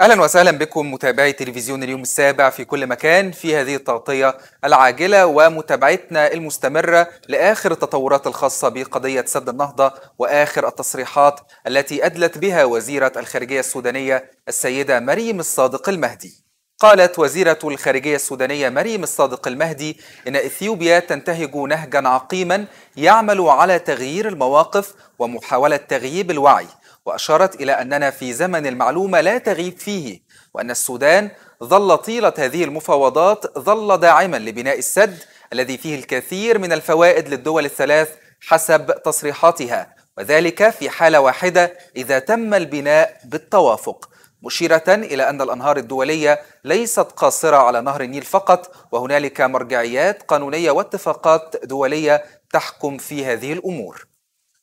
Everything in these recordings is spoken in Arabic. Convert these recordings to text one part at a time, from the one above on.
اهلا وسهلا بكم متابعي تلفزيون اليوم السابع في كل مكان في هذه التغطيه العاجله ومتابعتنا المستمره لاخر التطورات الخاصه بقضيه سد النهضه واخر التصريحات التي ادلت بها وزيره الخارجيه السودانيه السيده مريم الصادق المهدي. قالت وزيرة الخارجية السودانية مريم الصادق المهدي إن إثيوبيا تنتهج نهجا عقيما يعمل على تغيير المواقف ومحاولة تغييب الوعي وأشارت إلى أننا في زمن المعلومة لا تغيب فيه وأن السودان ظل طيلة هذه المفاوضات ظل داعما لبناء السد الذي فيه الكثير من الفوائد للدول الثلاث حسب تصريحاتها وذلك في حالة واحدة إذا تم البناء بالتوافق مشيرة إلى أن الأنهار الدولية ليست قاصرة على نهر النيل فقط وهنالك مرجعيات قانونية واتفاقات دولية تحكم في هذه الأمور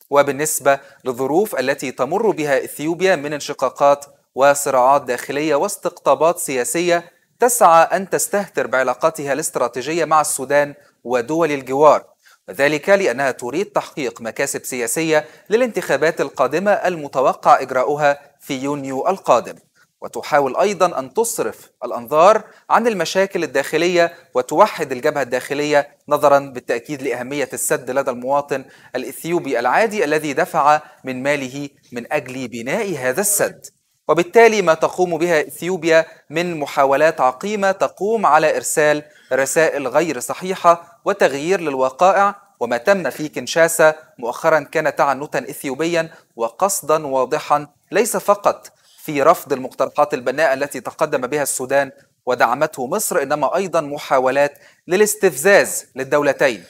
وبالنسبة للظروف التي تمر بها إثيوبيا من انشقاقات وصراعات داخلية واستقطابات سياسية تسعى أن تستهتر بعلاقاتها الاستراتيجية مع السودان ودول الجوار وذلك لأنها تريد تحقيق مكاسب سياسية للانتخابات القادمة المتوقع إجراؤها في يونيو القادم وتحاول ايضا ان تصرف الانظار عن المشاكل الداخليه وتوحد الجبهه الداخليه نظرا بالتاكيد لاهميه السد لدى المواطن الاثيوبي العادي الذي دفع من ماله من اجل بناء هذا السد. وبالتالي ما تقوم بها اثيوبيا من محاولات عقيمه تقوم على ارسال رسائل غير صحيحه وتغيير للوقائع وما تم في كنشاسا مؤخرا كان تعنتا اثيوبيا وقصدا واضحا ليس فقط في رفض المقترحات البناءة التي تقدم بها السودان ودعمته مصر إنما أيضا محاولات للاستفزاز للدولتين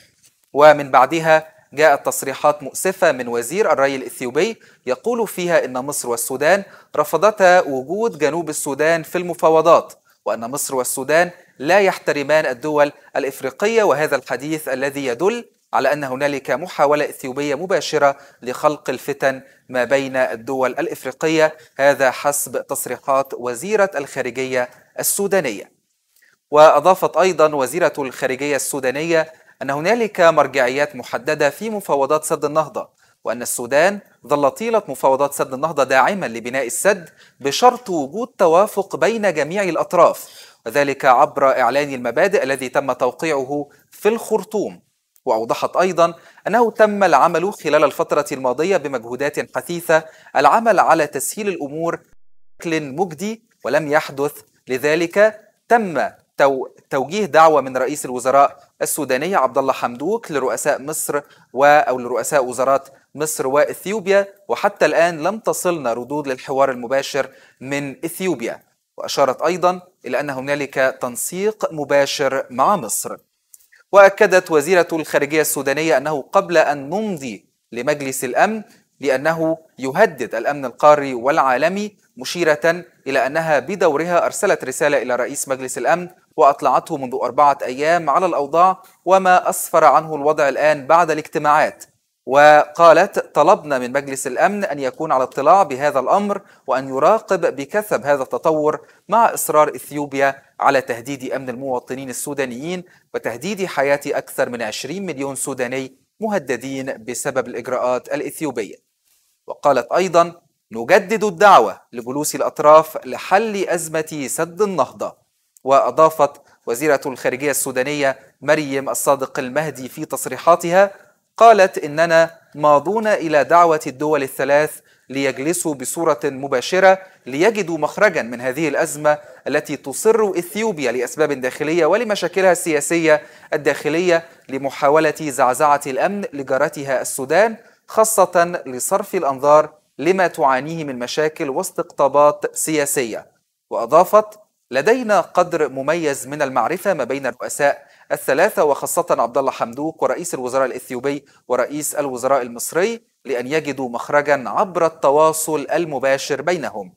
ومن بعدها جاءت تصريحات مؤسفة من وزير الري الإثيوبي يقول فيها إن مصر والسودان رفضتا وجود جنوب السودان في المفاوضات وأن مصر والسودان لا يحترمان الدول الإفريقية وهذا الحديث الذي يدل على ان هنالك محاوله اثيوبيه مباشره لخلق الفتن ما بين الدول الافريقيه هذا حسب تصريحات وزيره الخارجيه السودانيه واضافت ايضا وزيره الخارجيه السودانيه ان هنالك مرجعيات محدده في مفاوضات سد النهضه وان السودان ظل طيله مفاوضات سد النهضه داعما لبناء السد بشرط وجود توافق بين جميع الاطراف وذلك عبر اعلان المبادئ الذي تم توقيعه في الخرطوم وأوضحت أيضا أنه تم العمل خلال الفترة الماضية بمجهودات حثيثة العمل على تسهيل الأمور بشكل مجدي ولم يحدث لذلك تم تو... توجيه دعوة من رئيس الوزراء السوداني عبد الله حمدوك لرؤساء مصر و أو لرؤساء وزارات مصر وإثيوبيا وحتى الآن لم تصلنا ردود للحوار المباشر من إثيوبيا وأشارت أيضا إلى أن هنالك تنسيق مباشر مع مصر وأكدت وزيرة الخارجية السودانية أنه قبل أن نمضي لمجلس الأمن لأنه يهدد الأمن القاري والعالمي مشيرة إلى أنها بدورها أرسلت رسالة إلى رئيس مجلس الأمن وأطلعته منذ أربعة أيام على الأوضاع وما أسفر عنه الوضع الآن بعد الاجتماعات وقالت طلبنا من مجلس الامن ان يكون على اطلاع بهذا الامر وان يراقب بكثب هذا التطور مع اصرار اثيوبيا على تهديد امن المواطنين السودانيين وتهديد حياه اكثر من 20 مليون سوداني مهددين بسبب الاجراءات الاثيوبيه. وقالت ايضا نجدد الدعوه لجلوس الاطراف لحل ازمه سد النهضه. واضافت وزيره الخارجيه السودانيه مريم الصادق المهدي في تصريحاتها قالت إننا ماضون إلى دعوة الدول الثلاث ليجلسوا بصورة مباشرة ليجدوا مخرجا من هذه الأزمة التي تصر إثيوبيا لأسباب داخلية ولمشاكلها السياسية الداخلية لمحاولة زعزعة الأمن لجارتها السودان خاصة لصرف الأنظار لما تعانيه من مشاكل واستقطابات سياسية وأضافت لدينا قدر مميز من المعرفة ما بين الرؤساء الثلاثة وخاصة عبد الله حمدوك ورئيس الوزراء الإثيوبي ورئيس الوزراء المصري لأن يجدوا مخرجا عبر التواصل المباشر بينهم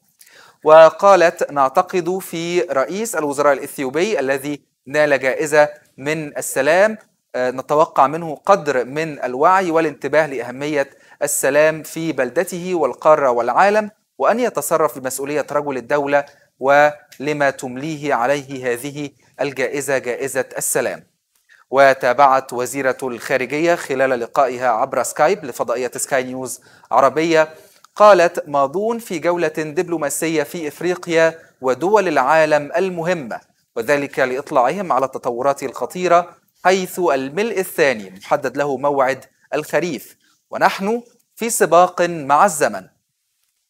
وقالت نعتقد في رئيس الوزراء الإثيوبي الذي نال جائزة من السلام آه، نتوقع منه قدر من الوعي والانتباه لأهمية السلام في بلدته والقارة والعالم وأن يتصرف بمسؤولية رجل الدولة ولما تمليه عليه هذه الجائزة جائزة السلام وتابعت وزيرة الخارجية خلال لقائها عبر سكايب لفضائية سكاي نيوز عربية قالت ماضون في جولة دبلوماسية في إفريقيا ودول العالم المهمة وذلك لإطلاعهم على التطورات الخطيرة حيث الملء الثاني محدد له موعد الخريف ونحن في سباق مع الزمن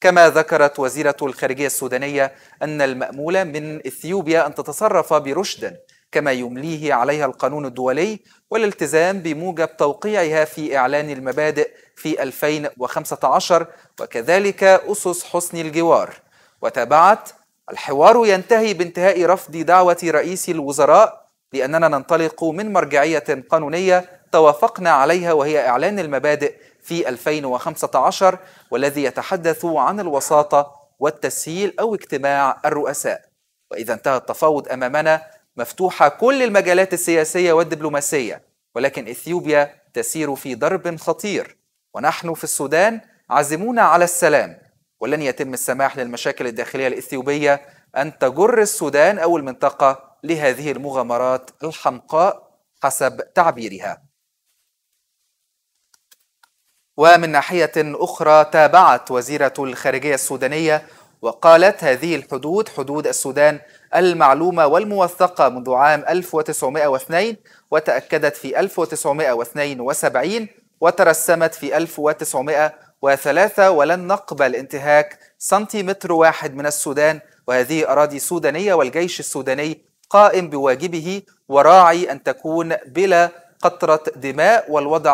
كما ذكرت وزيرة الخارجية السودانية أن المأمولة من إثيوبيا أن تتصرف برشد كما يمليه عليها القانون الدولي والالتزام بموجب توقيعها في إعلان المبادئ في 2015 وكذلك أسس حسن الجوار وتابعت الحوار ينتهي بانتهاء رفض دعوة رئيس الوزراء لأننا ننطلق من مرجعية قانونية توافقنا عليها وهي إعلان المبادئ في 2015 والذي يتحدث عن الوساطة والتسهيل أو اجتماع الرؤساء وإذا انتهى التفاوض أمامنا مفتوحة كل المجالات السياسية والدبلوماسية ولكن إثيوبيا تسير في ضرب خطير ونحن في السودان عازمون على السلام ولن يتم السماح للمشاكل الداخلية الإثيوبية أن تجر السودان أو المنطقة لهذه المغامرات الحمقاء حسب تعبيرها ومن ناحية أخرى تابعت وزيرة الخارجية السودانية وقالت هذه الحدود حدود السودان المعلومة والموثقة منذ عام 1902 وتأكدت في 1972 وترسمت في 1903 ولن نقبل انتهاك سنتيمتر واحد من السودان وهذه أراضي سودانية والجيش السوداني قائم بواجبه وراعي أن تكون بلا قطرة دماء والوضع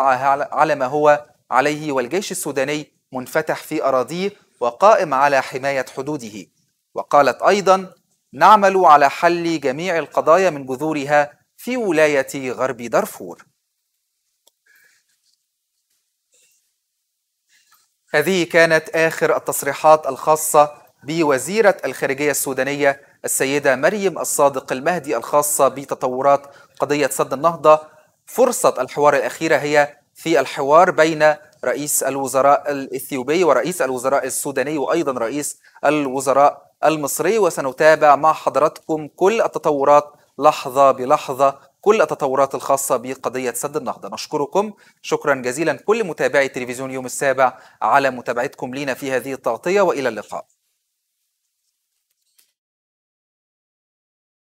على ما هو عليه والجيش السوداني منفتح في أراضيه وقائم على حماية حدوده وقالت أيضا نعمل على حل جميع القضايا من جذورها في ولاية غرب دارفور هذه كانت آخر التصريحات الخاصة بوزيرة الخارجية السودانية السيدة مريم الصادق المهدي الخاصة بتطورات قضية سد النهضة فرصة الحوار الأخيرة هي في الحوار بين رئيس الوزراء الاثيوبي ورئيس الوزراء السوداني وايضا رئيس الوزراء المصري وسنتابع مع حضراتكم كل التطورات لحظه بلحظه كل التطورات الخاصه بقضيه سد النهضه نشكركم شكرا جزيلا كل متابعي تلفزيون يوم السابع على متابعتكم لنا في هذه التغطيه والى اللقاء